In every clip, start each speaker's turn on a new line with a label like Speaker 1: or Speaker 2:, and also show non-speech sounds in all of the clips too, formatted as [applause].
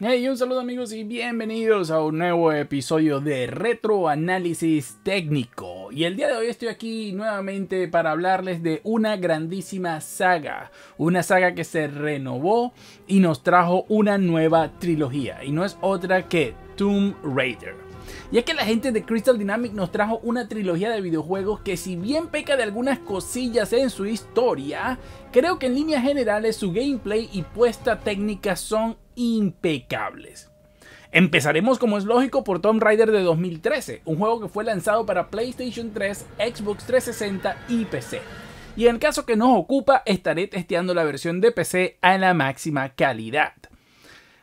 Speaker 1: Hey, un saludo amigos y bienvenidos a un nuevo episodio de Retroanálisis Técnico. Y el día de hoy estoy aquí nuevamente para hablarles de una grandísima saga, una saga que se renovó y nos trajo una nueva trilogía, y no es otra que Tomb Raider. Y es que la gente de Crystal Dynamics nos trajo una trilogía de videojuegos que si bien peca de algunas cosillas en su historia, creo que en líneas generales su gameplay y puesta técnica son impecables. Empezaremos como es lógico por Tomb Raider de 2013, un juego que fue lanzado para PlayStation 3, Xbox 360 y PC. Y en caso que nos ocupa, estaré testeando la versión de PC a la máxima calidad.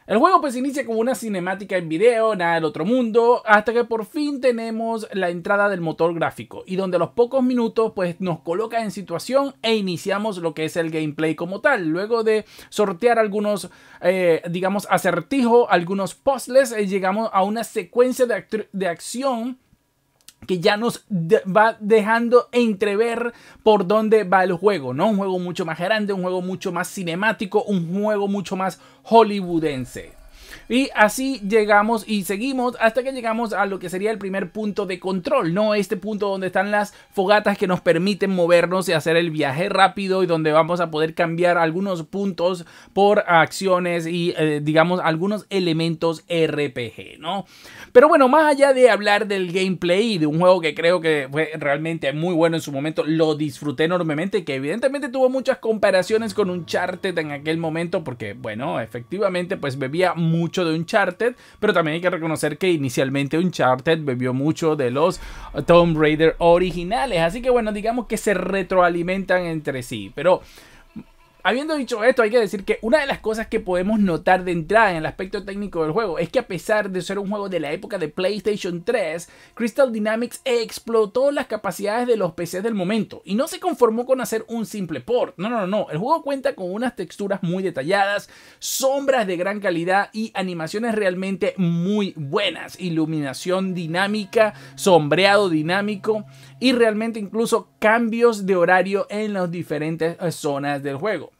Speaker 1: El juego pues inicia como una cinemática en video, nada del otro mundo, hasta que por fin tenemos la entrada del motor gráfico y donde a los pocos minutos pues nos coloca en situación e iniciamos lo que es el gameplay como tal. Luego de sortear algunos, eh, digamos, acertijo, algunos puzzles, eh, llegamos a una secuencia de, de acción que ya nos va dejando entrever por dónde va el juego, ¿no? Un juego mucho más grande, un juego mucho más cinemático, un juego mucho más hollywoodense. Y así llegamos y seguimos hasta que llegamos a lo que sería el primer punto de control, ¿no? Este punto donde están las fogatas que nos permiten movernos y hacer el viaje rápido y donde vamos a poder cambiar algunos puntos por acciones y, eh, digamos, algunos elementos RPG, ¿no? Pero bueno, más allá de hablar del gameplay de un juego que creo que fue realmente muy bueno en su momento, lo disfruté enormemente, que evidentemente tuvo muchas comparaciones con un charted en aquel momento, porque, bueno, efectivamente, pues bebía mucho de de Uncharted, pero también hay que reconocer que inicialmente Uncharted bebió mucho de los Tomb Raider originales. Así que bueno, digamos que se retroalimentan entre sí. Pero Habiendo dicho esto, hay que decir que una de las cosas que podemos notar de entrada en el aspecto técnico del juego es que a pesar de ser un juego de la época de PlayStation 3, Crystal Dynamics explotó las capacidades de los PCs del momento y no se conformó con hacer un simple port. No, no, no, el juego cuenta con unas texturas muy detalladas, sombras de gran calidad y animaciones realmente muy buenas, iluminación dinámica, sombreado dinámico y realmente incluso cambios de horario en las diferentes zonas del juego.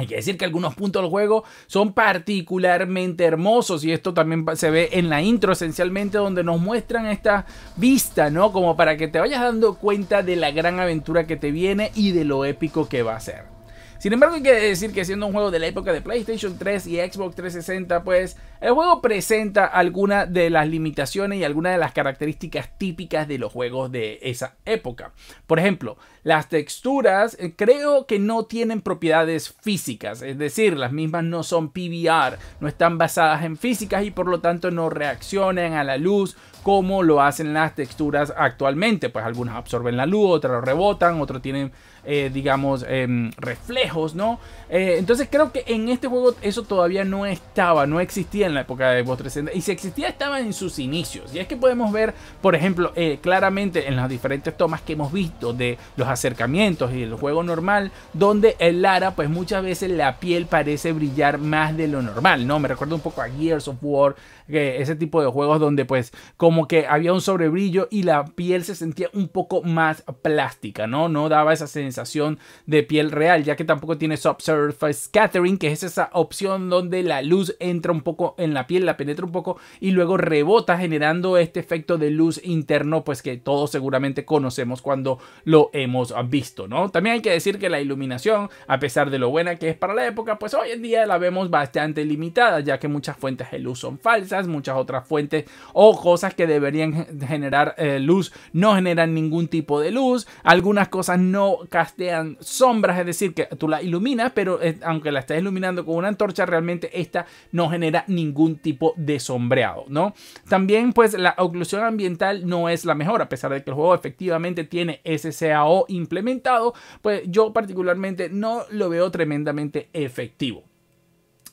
Speaker 1: Hay que decir que algunos puntos del juego son particularmente hermosos y esto también se ve en la intro esencialmente donde nos muestran esta vista, ¿no? Como para que te vayas dando cuenta de la gran aventura que te viene y de lo épico que va a ser. Sin embargo, hay que decir que siendo un juego de la época de PlayStation 3 y Xbox 360, pues el juego presenta algunas de las limitaciones y algunas de las características típicas de los juegos de esa época. Por ejemplo, las texturas eh, creo que no tienen propiedades físicas, es decir, las mismas no son PBR, no están basadas en físicas y por lo tanto no reaccionan a la luz, como lo hacen las texturas actualmente. Pues algunas absorben la luz, otras lo rebotan, otras tienen, eh, digamos, em, reflejos, ¿no? Eh, entonces creo que en este juego eso todavía no estaba, no existía en la época de Xbox 360. Y si existía, estaba en sus inicios. Y es que podemos ver, por ejemplo, eh, claramente en las diferentes tomas que hemos visto de los acercamientos y el juego normal, donde el Lara, pues muchas veces la piel parece brillar más de lo normal, ¿no? Me recuerda un poco a Gears of War, ese tipo de juegos donde pues como que había un sobrebrillo y la piel se sentía un poco más plástica, ¿no? No daba esa sensación de piel real, ya que tampoco tiene subsurface scattering, que es esa opción donde la luz entra un poco en la piel, la penetra un poco y luego rebota generando este efecto de luz interno, pues que todos seguramente conocemos cuando lo hemos visto, ¿no? También hay que decir que la iluminación, a pesar de lo buena que es para la época, pues hoy en día la vemos bastante limitada, ya que muchas fuentes de luz son falsas muchas otras fuentes o cosas que deberían generar eh, luz no generan ningún tipo de luz. Algunas cosas no castean sombras, es decir, que tú la iluminas, pero eh, aunque la estés iluminando con una antorcha, realmente esta no genera ningún tipo de sombreado, ¿no? También pues la oclusión ambiental no es la mejor, a pesar de que el juego efectivamente tiene SCAO implementado, pues yo particularmente no lo veo tremendamente efectivo.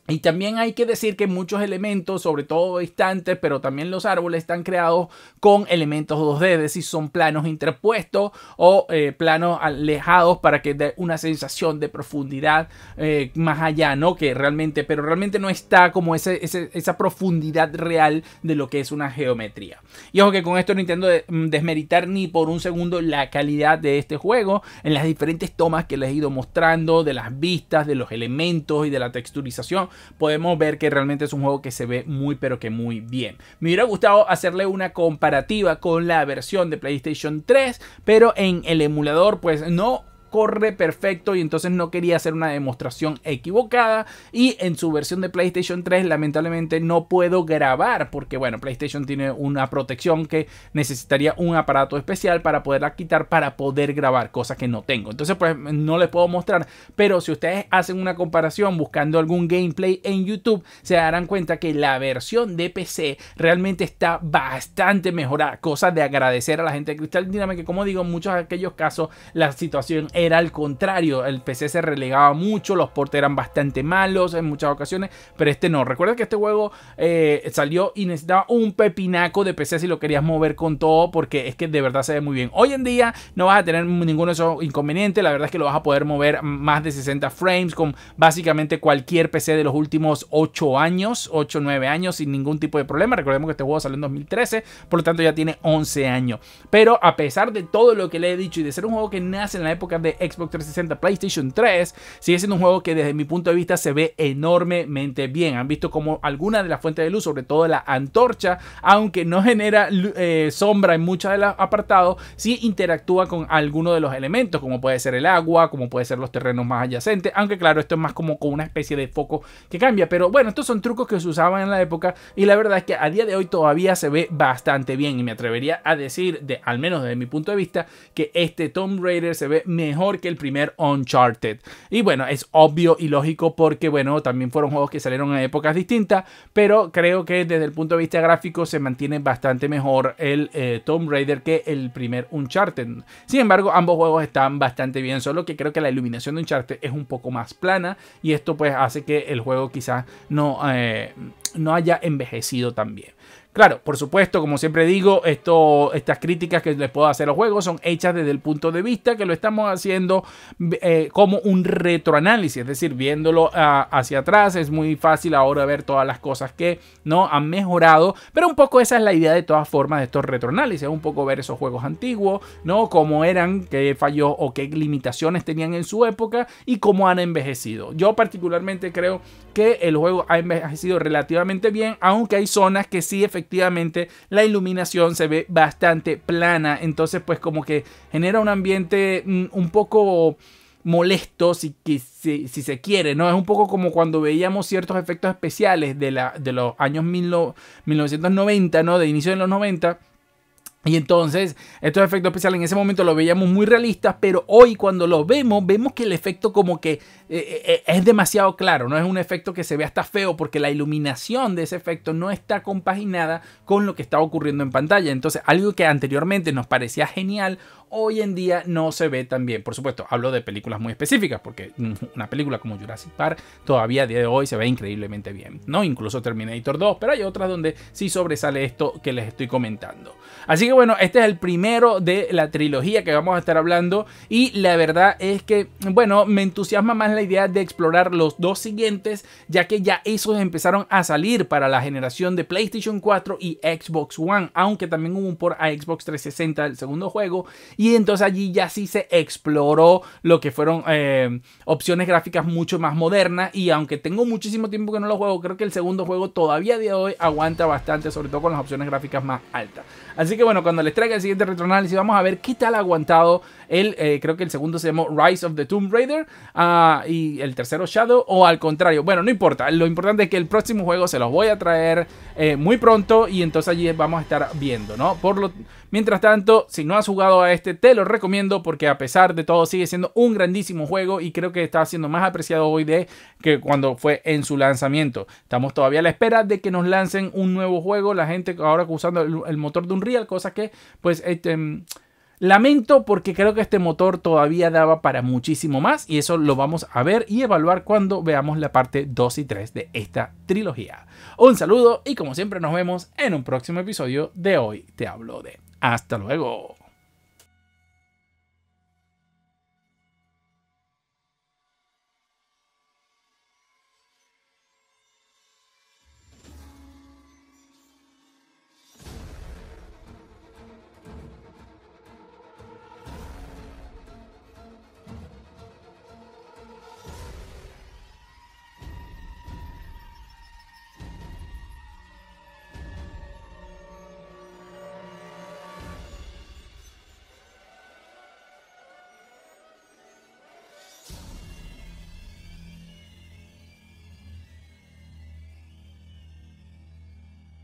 Speaker 1: Y también hay que decir que muchos elementos, sobre todo distantes, pero también los árboles, están creados con elementos 2D, es decir, son planos interpuestos o eh, planos alejados para que dé una sensación de profundidad eh, más allá, ¿no? Que realmente, pero realmente no está como esa profundidad real de lo que es una geometría. Y ojo que con esto no intento mm, desmeritar ni por un segundo la calidad de este juego en las diferentes tomas que les he ido mostrando, de las vistas, de los elementos y de la texturización podemos ver que realmente es un juego que se ve muy pero que muy bien. Me hubiera gustado hacerle una comparativa con la versión de PlayStation 3, pero en el emulador pues no corre perfecto y entonces no quería hacer una demostración equivocada. Y en su versión de PlayStation 3 lamentablemente no puedo grabar porque bueno, PlayStation tiene una protección que necesitaría un aparato especial para poderla quitar para poder grabar, cosas que no tengo. Entonces pues no les puedo mostrar, pero si ustedes hacen una comparación buscando algún gameplay en YouTube, se darán cuenta que la versión de PC realmente está bastante mejorada, cosa de agradecer a la gente de Crystal Dynamics que como digo, en muchos de aquellos casos la situación es era al contrario, el PC se relegaba mucho, los portes eran bastante malos en muchas ocasiones, pero este no. Recuerda que este juego eh, salió y necesitaba un pepinaco de PC si lo querías mover con todo, porque es que de verdad se ve muy bien. Hoy en día no vas a tener ninguno de esos inconvenientes, la verdad es que lo vas a poder mover más de 60 frames con básicamente cualquier PC de los últimos 8 años, 8 o 9 años sin ningún tipo de problema. Recordemos que este juego salió en 2013, por lo tanto ya tiene 11 años. Pero a pesar de todo lo que le he dicho y de ser un juego que nace en la época de Xbox 360, PlayStation 3, sigue siendo un juego que desde mi punto de vista se ve enormemente bien. Han visto como algunas de las fuentes de luz, sobre todo la antorcha, aunque no genera eh, sombra en muchos de los apartados, sí interactúa con algunos de los elementos, como puede ser el agua, como puede ser los terrenos más adyacentes, aunque claro, esto es más como con una especie de foco que cambia, pero bueno, estos son trucos que se usaban en la época y la verdad es que a día de hoy todavía se ve bastante bien y me atrevería a decir, al menos desde mi punto de vista, que este Tomb Raider se ve mejor mejor que el primer Uncharted. Y bueno, es obvio y lógico porque, bueno, también fueron juegos que salieron en épocas distintas, pero creo que desde el punto de vista gráfico se mantiene bastante mejor el eh, Tomb Raider que el primer Uncharted. Sin embargo, ambos juegos están bastante bien, solo que creo que la iluminación de Uncharted es un poco más plana y esto pues hace que el juego quizás no, eh, no haya envejecido tan bien. Claro, por supuesto, como siempre digo, estas críticas que les puedo hacer a los juegos son hechas desde el punto de vista que lo estamos haciendo eh, como un retroanálisis, es decir, viéndolo ah, hacia atrás es muy fácil ahora ver todas las cosas que no han mejorado, pero un poco esa es la idea de todas formas de estos retroanálisis, un poco ver esos juegos antiguos, ¿no? Cómo eran, qué falló o qué limitaciones tenían en su época y cómo han envejecido. Yo particularmente creo que el juego ha envejecido relativamente bien, aunque hay zonas que sí efectivamente efectivamente la iluminación se ve bastante plana, entonces pues como que genera un ambiente mm, un poco molesto si, si, se quiere, ¿no? Es un poco como cuando veíamos ciertos efectos especiales de, la, de los años 1990, ¿no? De inicio de los 90 y entonces, estos efectos especiales en ese momento los veíamos muy realistas, pero hoy cuando los vemos, vemos que el efecto como que eh, eh, eh, es demasiado claro, no es un efecto que se ve hasta feo porque la iluminación de ese efecto no está compaginada con lo que está ocurriendo en pantalla. Entonces, algo que anteriormente nos parecía genial, hoy en día no se ve tan bien. Por supuesto, hablo de películas muy específicas, porque [laughs] una película como Jurassic Park todavía a día de hoy se ve increíblemente bien, ¿no? Incluso Terminator 2, pero hay otras donde sí sobresale esto que les estoy comentando. Así que bueno, este es el primero de la trilogía que vamos a estar hablando y la verdad es que, bueno, me entusiasma más la idea de explorar los dos siguientes, ya que ya esos empezaron a salir para la generación de PlayStation 4 y Xbox One, aunque también hubo un por a Xbox 360 el segundo juego y entonces allí ya sí se exploró lo que fueron eh, opciones gráficas mucho más modernas. Y aunque tengo muchísimo tiempo que no lo juego, creo que el segundo juego todavía día de hoy aguanta bastante, sobre todo con las opciones gráficas más altas. Así que bueno, cuando les traiga el siguiente retroanálisis, vamos a ver qué tal ha aguantado el, eh, creo que el segundo se llamó Rise of the Tomb Raider ah, y el tercero Shadow, o al contrario, bueno, no importa, lo importante es que el próximo juego se los voy a traer eh, muy pronto y entonces allí vamos a estar viendo, ¿no? Por lo, mientras tanto, si no has jugado a este este, te lo recomiendo porque a pesar de todo sigue siendo un grandísimo juego y creo que está siendo más apreciado hoy de que cuando fue en su lanzamiento. Estamos todavía a la espera de que nos lancen un nuevo juego, la gente ahora usando el, motor de Unreal, cosa que pues este, mm, Lamento porque creo que este motor todavía daba para muchísimo más y eso lo vamos a ver y evaluar cuando veamos la parte 2 y 3 de esta trilogía. Un saludo y como siempre nos vemos en un próximo episodio de Hoy Te Hablo de. Hasta luego.